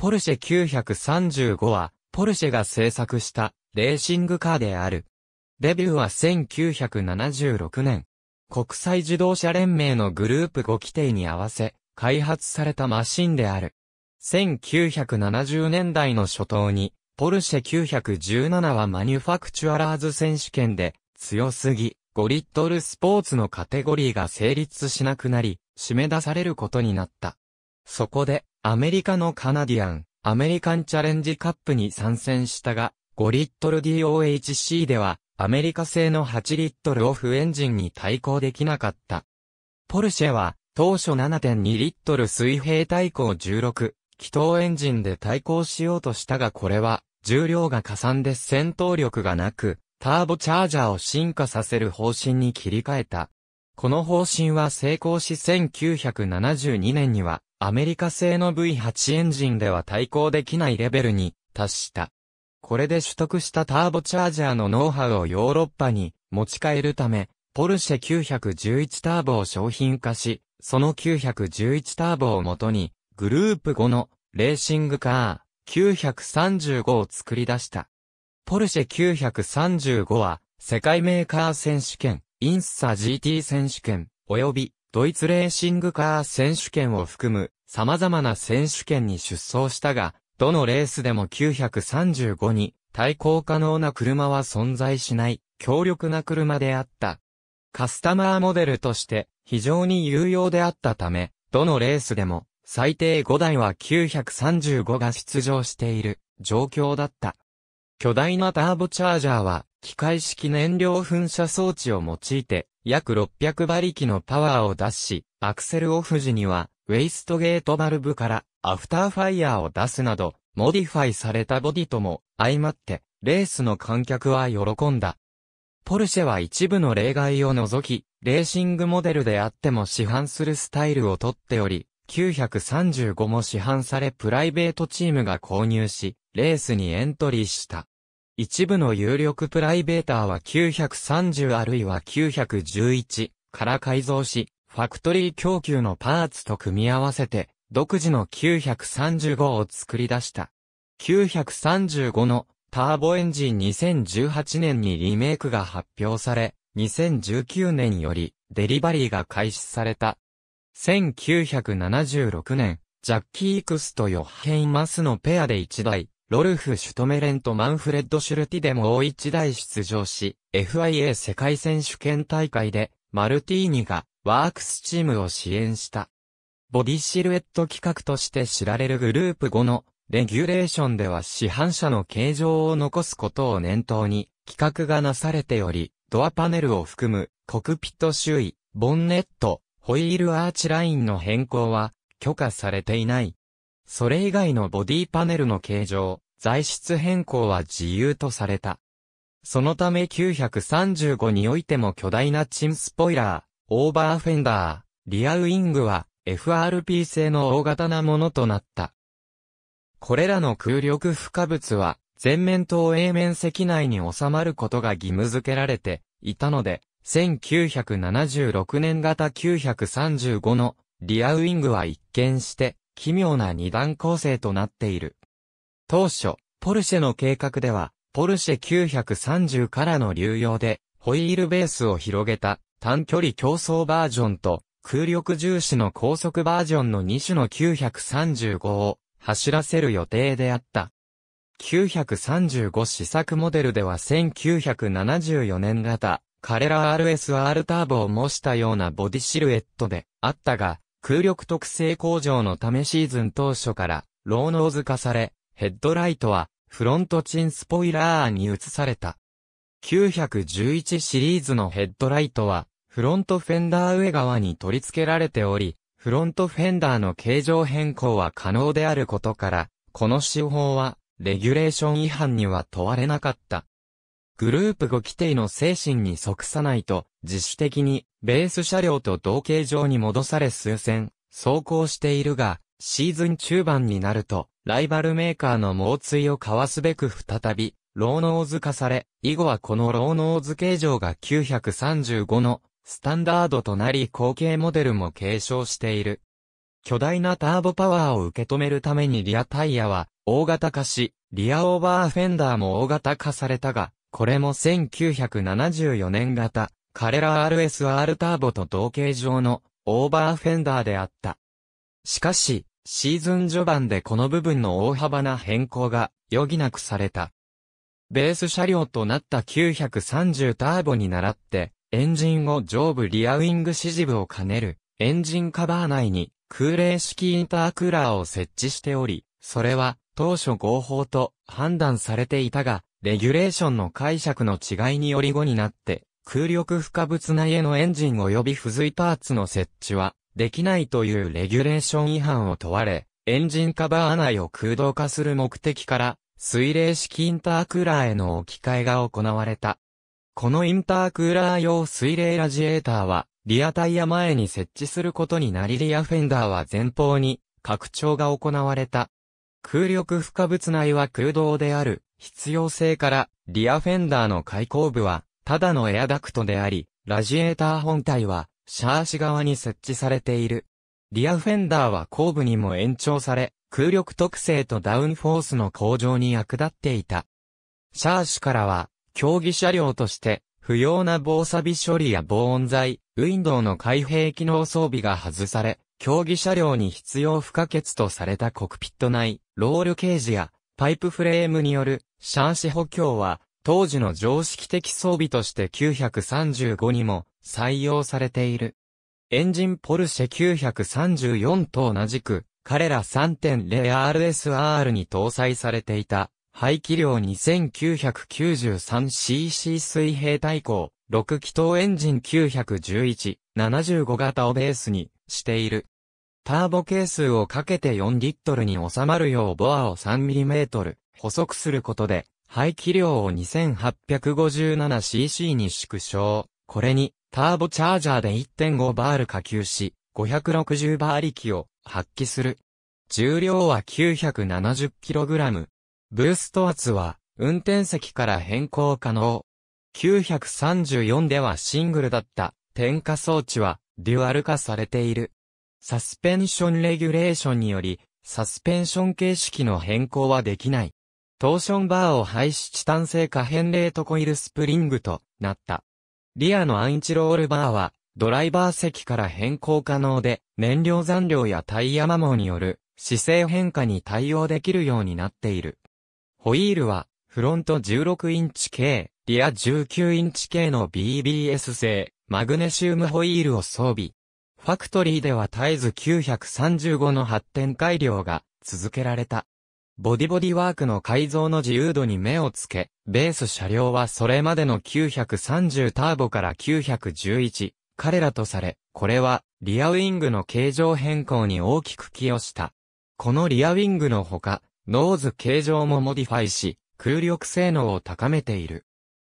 ポルシェ935は、ポルシェが製作したレーシングカーである。デビューは1976年。国際自動車連盟のグループ5規定に合わせ、開発されたマシンである。1970年代の初頭に、ポルシェ917はマニュファクチュアラーズ選手権で、強すぎ、5リットルスポーツのカテゴリーが成立しなくなり、締め出されることになった。そこで、アメリカのカナディアン、アメリカンチャレンジカップに参戦したが、5リットル DOHC では、アメリカ製の8リットルオフエンジンに対抗できなかった。ポルシェは、当初7.2リットル水平対抗16、気筒エンジンで対抗しようとしたがこれは、重量が加算で戦闘力がなく、ターボチャージャーを進化させる方針に切り替えた。この方針は成功し1972年には、アメリカ製の V8 エンジンでは対抗できないレベルに達した。これで取得したターボチャージャーのノウハウをヨーロッパに持ち帰るため、ポルシェ911ターボを商品化し、その911ターボをもとに、グループ5のレーシングカー935を作り出した。ポルシェ935は、世界メーカー選手権、インスサ GT 選手権、及びドイツレーシングカー選手権を含む様々な選手権に出走したが、どのレースでも935に対抗可能な車は存在しない強力な車であった。カスタマーモデルとして非常に有用であったため、どのレースでも最低5台は935が出場している状況だった。巨大なターボチャージャーは機械式燃料噴射装置を用いて約600馬力のパワーを出し、アクセルオフ時には、ウェイストゲートバルブからアフターファイヤーを出すなど、モディファイされたボディとも相まって、レースの観客は喜んだ。ポルシェは一部の例外を除き、レーシングモデルであっても市販するスタイルをとっており、935も市販されプライベートチームが購入し、レースにエントリーした。一部の有力プライベーターは930あるいは911から改造し、ファクトリー供給のパーツと組み合わせて、独自の935を作り出した。935のターボエンジン2018年にリメイクが発表され、2019年よりデリバリーが開始された。1976年、ジャッキー・イクスとヨッヘイ・マスのペアで1台、ロルフ・シュトメレンとマンフレッド・シュルティでも大一台出場し、FIA 世界選手権大会で、マルティーニがワークスチームを支援した。ボディシルエット企画として知られるグループ5のレギュレーションでは市販車の形状を残すことを念頭に企画がなされており、ドアパネルを含むコクピット周囲、ボンネット、ホイールアーチラインの変更は許可されていない。それ以外のボディパネルの形状、材質変更は自由とされた。そのため935においても巨大なチンスポイラー、オーバーフェンダー、リアウィングは FRP 製の大型なものとなった。これらの空力負荷物は前面と A 面積内に収まることが義務付けられていたので、1976年型935のリアウィングは一見して奇妙な二段構成となっている。当初、ポルシェの計画では、ポルシェ930からの流用で、ホイールベースを広げた短距離競争バージョンと空力重視の高速バージョンの2種の935を走らせる予定であった。935試作モデルでは1974年型、カレラ RSR ターボを模したようなボディシルエットであったが、空力特性向上のためシーズン当初から、ローノーズ化され、ヘッドライトは、フロントチンスポイラーに移された。911シリーズのヘッドライトは、フロントフェンダー上側に取り付けられており、フロントフェンダーの形状変更は可能であることから、この手法は、レギュレーション違反には問われなかった。グループ5規定の精神に即さないと、自主的に、ベース車両と同型上に戻され数戦、走行しているが、シーズン中盤になると、ライバルメーカーの猛追をかわすべく再び、ローノーズ化され、以後はこのローノーズ形状が935のスタンダードとなり後継モデルも継承している。巨大なターボパワーを受け止めるためにリアタイヤは大型化し、リアオーバーフェンダーも大型化されたが、これも1974年型、カレラ RSR ターボと同型上のオーバーフェンダーであった。しかし、シーズン序盤でこの部分の大幅な変更が余儀なくされた。ベース車両となった930ターボに倣って、エンジンを上部リアウィング指示部を兼ねる、エンジンカバー内に空冷式インタークーラーを設置しており、それは当初合法と判断されていたが、レギュレーションの解釈の違いにより後になって、空力不可物内へのエンジン及び付随パーツの設置は、できないというレギュレーション違反を問われ、エンジンカバー内を空洞化する目的から、水冷式インタークーラーへの置き換えが行われた。このインタークーラー用水冷ラジエーターは、リアタイヤ前に設置することになりリアフェンダーは前方に拡張が行われた。空力不可物内は空洞である必要性からリアフェンダーの開口部はただのエアダクトであり、ラジエーター本体はシャーシ側に設置されている。リアフェンダーは後部にも延長され、空力特性とダウンフォースの向上に役立っていた。シャーシからは、競技車両として不要な防錆処理や防音材、ウィンドウの開閉機能装備が外され、競技車両に必要不可欠とされたコクピット内、ロールケージやパイプフレームによるシャーシ補強は、当時の常識的装備として935にも採用されている。エンジンポルシェ934と同じく、彼ら 3.0RSR に搭載されていた、排気量 2993cc 水平対向、6気筒エンジン911、75型をベースにしている。ターボ係数をかけて4リットルに収まるようボアを 3mm 細くすることで、排気量を 2857cc に縮小。これに、ターボチャージャーで1.5バール下級し、560馬力を発揮する。重量は 970kg。ブースト圧は、運転席から変更可能。934ではシングルだった、点火装置は、デュアル化されている。サスペンションレギュレーションにより、サスペンション形式の変更はできない。トーションバーを廃止チタン製可変レートコイルスプリングとなった。リアのアンチロールバーは、ドライバー席から変更可能で、燃料残量やタイヤ摩耗による姿勢変化に対応できるようになっている。ホイールは、フロント16インチ系、リア19インチ系の BBS 製、マグネシウムホイールを装備。ファクトリーでは絶えず935の発展改良が続けられた。ボディボディワークの改造の自由度に目をつけ、ベース車両はそれまでの930ターボから911、彼らとされ、これはリアウィングの形状変更に大きく寄与した。このリアウィングのほか、ノーズ形状もモディファイし、空力性能を高めている。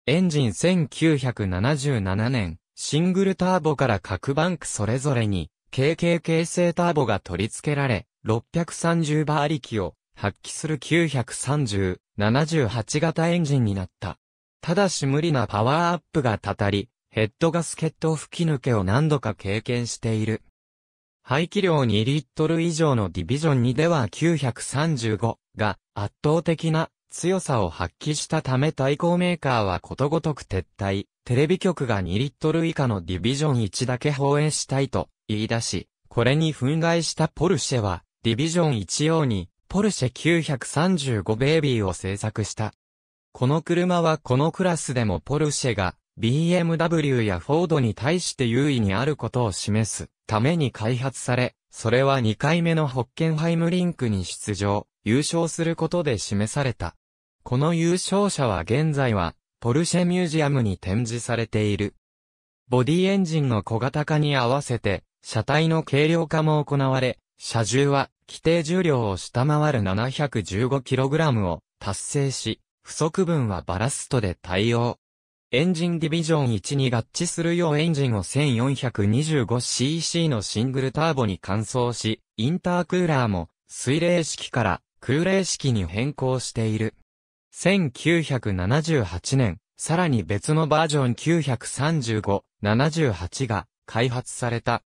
エンジン1977年、シングルターボから各バンクそれぞれに、k k 形成ターボが取り付けられ、630馬力を発揮する930、78型エンジンになった。ただし無理なパワーアップがたたり、ヘッドガスケット吹き抜けを何度か経験している。排気量2リットル以上のディビジョン2では935が圧倒的な強さを発揮したため対抗メーカーはことごとく撤退、テレビ局が2リットル以下のディビジョン1だけ放映したいと言い出し、これに憤慨したポルシェは、ディビジョン1用に、ポルシェ935ベイビーを制作した。この車はこのクラスでもポルシェが BMW やフォードに対して優位にあることを示すために開発され、それは2回目のホッケンハイムリンクに出場、優勝することで示された。この優勝車は現在は、ポルシェミュージアムに展示されている。ボディエンジンの小型化に合わせて、車体の軽量化も行われ、車重は規定重量を下回る 715kg を達成し、不足分はバラストで対応。エンジンディビジョン1に合致するようエンジンを 1425cc のシングルターボに換装し、インタークーラーも水冷式から空冷式に変更している。1978年、さらに別のバージョン935、78が開発された。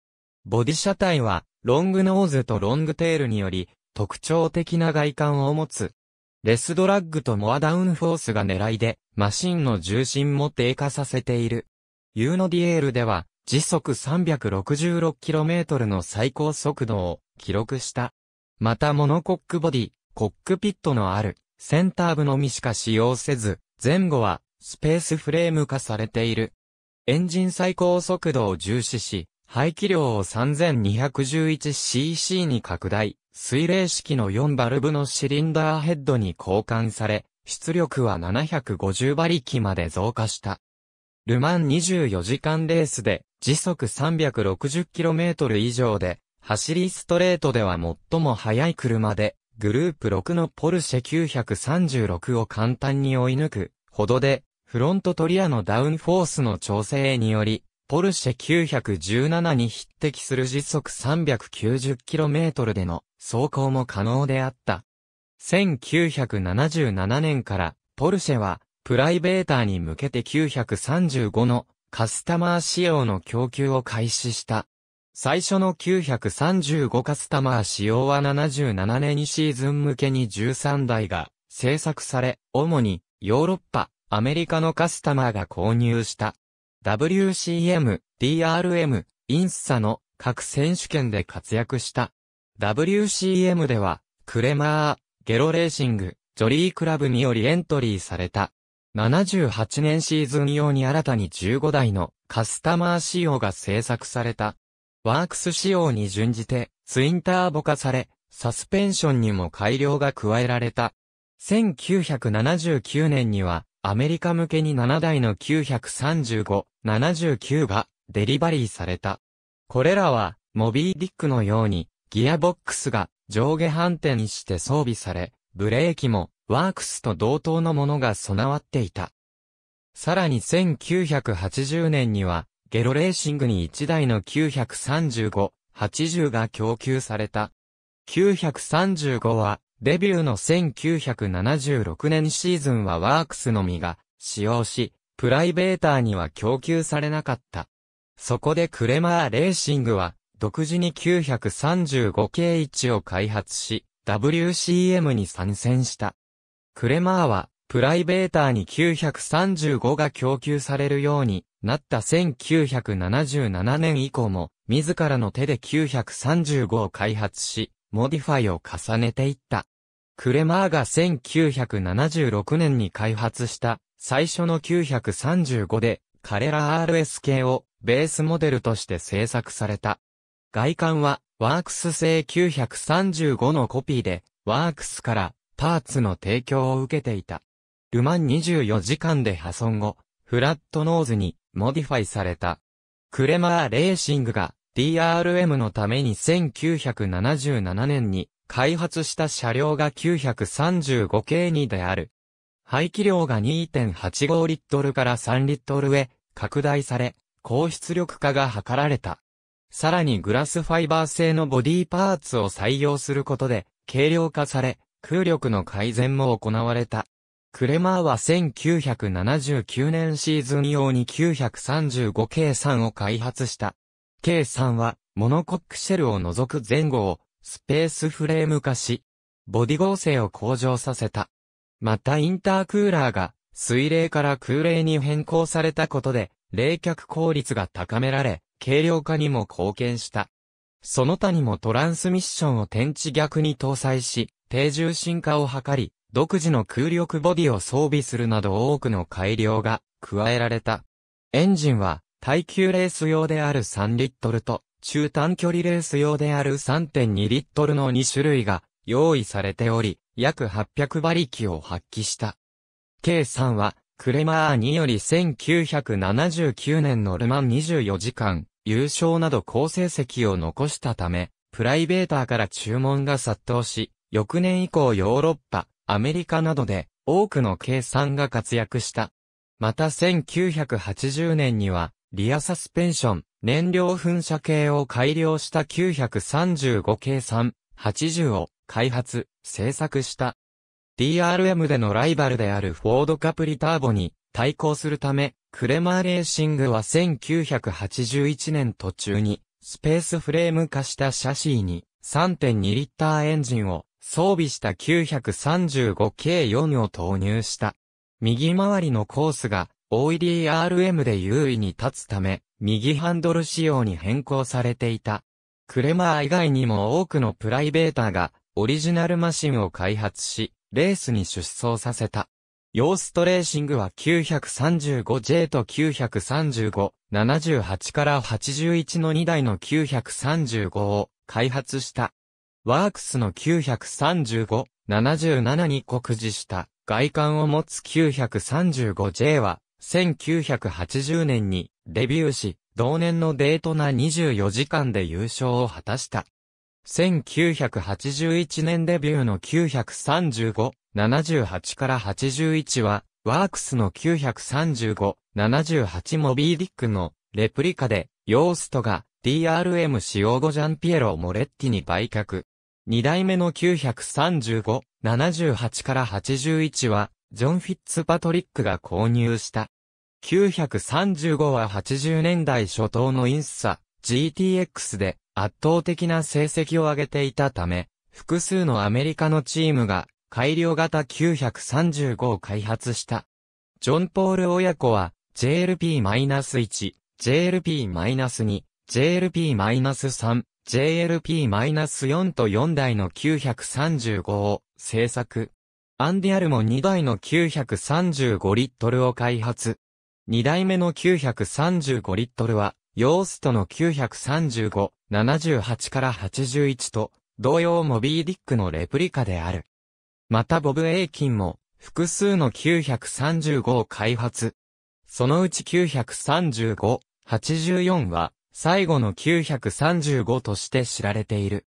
ボディ車体は、ロングノーズとロングテールにより、特徴的な外観を持つ。レスドラッグとモアダウンフォースが狙いで、マシンの重心も低下させている。ユーノディエールでは、時速 366km の最高速度を記録した。またモノコックボディ、コックピットのあるセンター部のみしか使用せず、前後はスペースフレーム化されている。エンジン最高速度を重視し、排気量を 3211cc に拡大、水冷式の4バルブのシリンダーヘッドに交換され、出力は750馬力まで増加した。ルマン24時間レースで時速 360km 以上で走りストレートでは最も速い車でグループ6のポルシェ936を簡単に追い抜くほどで、フロントトリアのダウンフォースの調整により、ポルシェ917に匹敵する時速 390km での走行も可能であった。1977年からポルシェはプライベーターに向けて935のカスタマー仕様の供給を開始した。最初の935カスタマー仕様は77年シーズン向けに13台が製作され、主にヨーロッパ、アメリカのカスタマーが購入した。WCM、DRM、インスサの各選手権で活躍した。WCM では、クレマー、ゲロレーシング、ジョリークラブによりエントリーされた。78年シーズン用に新たに15台のカスタマー仕様が製作された。ワークス仕様に準じて、ツインターボ化され、サスペンションにも改良が加えられた。1979年には、アメリカ向けに7台の935、79がデリバリーされた。これらは、モビーディックのように、ギアボックスが上下反転して装備され、ブレーキもワークスと同等のものが備わっていた。さらに1980年には、ゲロレーシングに1台の935、80が供給された。935は、デビューの1976年シーズンはワークスのみが使用し、プライベーターには供給されなかった。そこでクレマーレーシングは、独自に 935K1 を開発し、WCM に参戦した。クレマーは、プライベーターに935が供給されるように、なった1977年以降も、自らの手で935を開発し、モディファイを重ねていった。クレマーが1976年に開発した最初の935で、彼ら RS 系をベースモデルとして制作された。外観はワークス製935のコピーで、ワークスからパーツの提供を受けていた。ルマン24時間で破損後、フラットノーズにモディファイされた。クレマーレーシングが DRM のために1977年に開発した車両が935系2である。排気量が2.85リットルから3リットルへ拡大され、高出力化が図られた。さらにグラスファイバー製のボディパーツを採用することで、軽量化され、空力の改善も行われた。クレマーは1979年シーズン用に 935K3 を開発した。K3 は、モノコックシェルを除く前後を、スペースフレーム化し、ボディ合成を向上させた。またインタークーラーが、水冷から空冷に変更されたことで、冷却効率が高められ、軽量化にも貢献した。その他にもトランスミッションを天地逆に搭載し、低重心化を図り、独自の空力ボディを装備するなど多くの改良が加えられた。エンジンは耐久レース用である3リットルと中短距離レース用である3.2リットルの2種類が用意されており、約800馬力を発揮した。K3 はクレマーにより1979年のルマン24時間優勝など好成績を残したため、プライベーターから注文が殺到し、翌年以降ヨーロッパ、アメリカなどで多くの計算が活躍した。また1980年には、リアサスペンション、燃料噴射系を改良した935計算、80を開発、製作した。DRM でのライバルであるフォードカプリターボに対抗するため、クレマーレーシングは1981年途中にスペースフレーム化したシャシーに3.2リッターエンジンを装備した 935K4 を投入した。右回りのコースが OEDRM で優位に立つため、右ハンドル仕様に変更されていた。クレマー以外にも多くのプライベーターがオリジナルマシンを開発し、レースに出走させた。ヨーストレーシングは 935J と935-78から81の2台の935を開発した。ワークスの935、77に酷似した外観を持つ 935J は、1980年にデビューし、同年のデートな24時間で優勝を果たした。1981年デビューの935、78から81は、ワークスの935、78モビーディックのレプリカで、ヨーストが DRM 使用後ジャンピエロ・モレッティに売却。2代目の935、78から81は、ジョン・フィッツパトリックが購入した。935は80年代初頭のインスサ、GTX で圧倒的な成績を上げていたため、複数のアメリカのチームが改良型935を開発した。ジョン・ポール親子は JLP-1、JLP-2、JLP-3、JLP-4 と4台の935を製作。アンディアルも2台の935リットルを開発。2台目の935リットルは、ヨーストの935、78から81と、同様モビーディックのレプリカである。またボブ・エイキンも、複数の935を開発。そのうち935、84は、最後の935として知られている。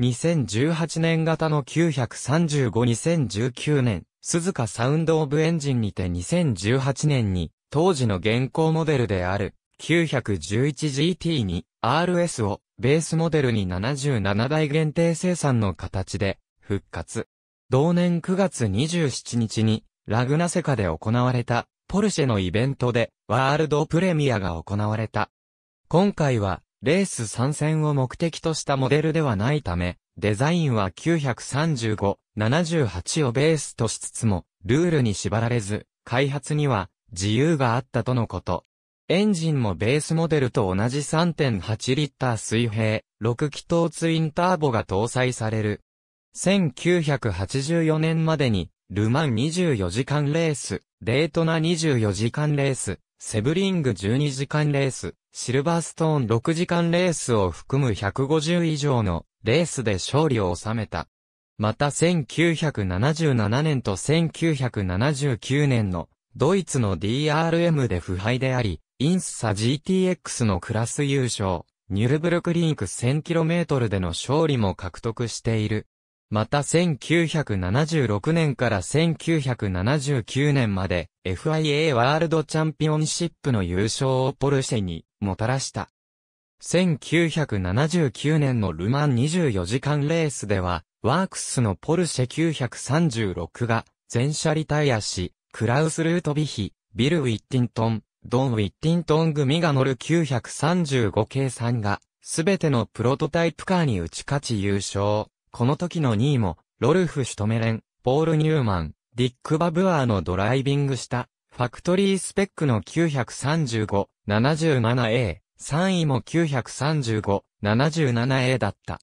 2018年型の935、2019年、鈴鹿サウンドオブエンジンにて2018年に、当時の現行モデルである 911GT に RS をベースモデルに77台限定生産の形で復活。同年9月27日にラグナセカで行われたポルシェのイベントでワールドプレミアが行われた。今回は、レース参戦を目的としたモデルではないため、デザインは935、78をベースとしつつも、ルールに縛られず、開発には自由があったとのこと。エンジンもベースモデルと同じ3.8リッター水平、6気筒ツインターボが搭載される。1984年までに、ルマン24時間レース、デートナ24時間レース、セブリング12時間レース、シルバーストーン6時間レースを含む150以上のレースで勝利を収めた。また1977年と1979年のドイツの DRM で腐敗であり、インスサ GTX のクラス優勝、ニュルブルクリンク 1000km での勝利も獲得している。また1976年から1979年まで FIA ワールドチャンピオンシップの優勝をポルシェにもたらした。1979年のルマン24時間レースでは、ワークスのポルシェ936が全車リタイアし、クラウス・ルートビヒ、ビル・ウィッティントン、ドン・ウィッティントン組が乗る935 k 3が、すべてのプロトタイプカーに打ち勝ち優勝。この時の2位も、ロルフ・シュトメレン、ポール・ニューマン、ディック・バブアーのドライビングした、ファクトリースペックの 935-77A、3位も 935-77A だった。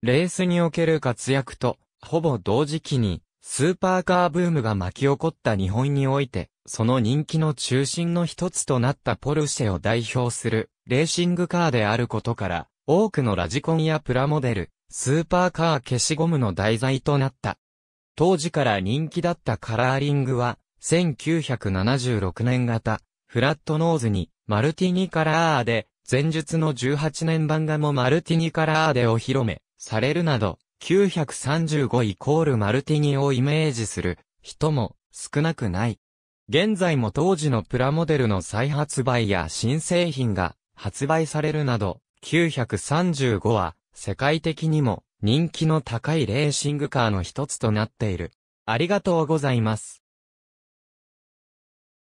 レースにおける活躍と、ほぼ同時期に、スーパーカーブームが巻き起こった日本において、その人気の中心の一つとなったポルシェを代表するレーシングカーであることから、多くのラジコンやプラモデル、スーパーカー消しゴムの題材となった。当時から人気だったカラーリングは、1976年型、フラットノーズに、マルティニカラーで、前述の18年版画もマルティニカラーでお披露目されるなど、935イコールマルティニをイメージする人も少なくない。現在も当時のプラモデルの再発売や新製品が発売されるなど、935は世界的にも人気の高いレーシングカーの一つとなっている。ありがとうございます。